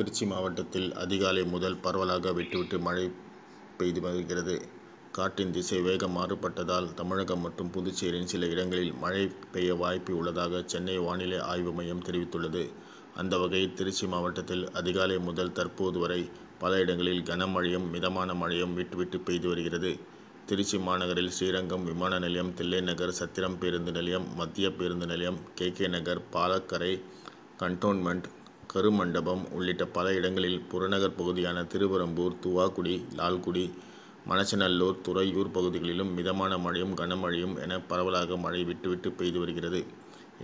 திருச்சி மாவட்டத்தில் அதிகாலை முதல் பரவலாக விட்டுவிட்டு மழை பெய்து வருகிறது. காற்றின் திசை வேகம் மாறுபட்டதால் தமிழகம் மற்றும் புதுச்சேரியின் சில இடங்களில் மழை பெய்ய வாய்ப்பு உள்ளதாக சென்னை வானிலை ஆய்வு மையம் தெரிவித்துள்ளது. அந்த வகையில் திருச்சி மாவட்டத்தில் அதிகாலை முதல் தற்போது வரை பல இடங்களில் கனமழையும், மிதமான மழையும் விட்டுவிட்டு பெய்து வருகிறது. திருச்சி மாநகரில் ஸ்ரீரங்கம் விமான நிலையம், தில்லை நகர், சத்திரம் பேருந்து நிலையம், மத்திய பேருந்து நிலையம், கே. கே. நகர், பாலக்கரை கண்டோன்மெண்ட் கருமண்டபம் உள்ளிட்ட பல இடங்களில் புறநகர் பகுதியான திருவெறும்பூர், துவாக்குடி, லால்குடி, மணச்சநல்லூர், துறையூர் பகுதிகளிலும் மிதமான மழையும், கனமழையும் என பரவலாக மழை விட்டுவிட்டு பெய்து வருகிறது.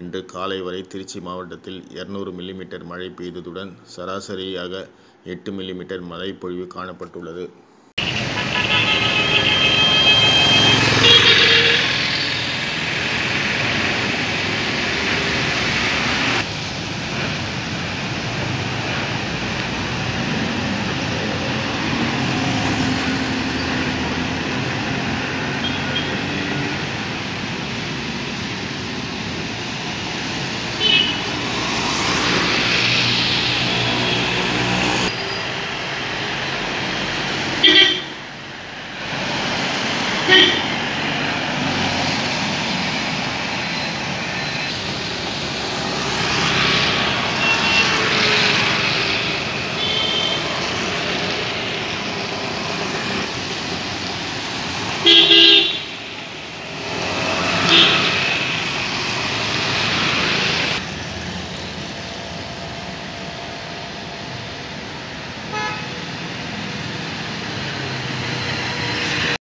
இன்று காலை வரை திருச்சி மாவட்டத்தில் இருநூறு மில்லி மீட்டர் மழை பெய்ததுடன் சராசரியாக எட்டு மில்லி மீட்டர் மழைப்பொழிவு காணப்பட்டுள்ளது.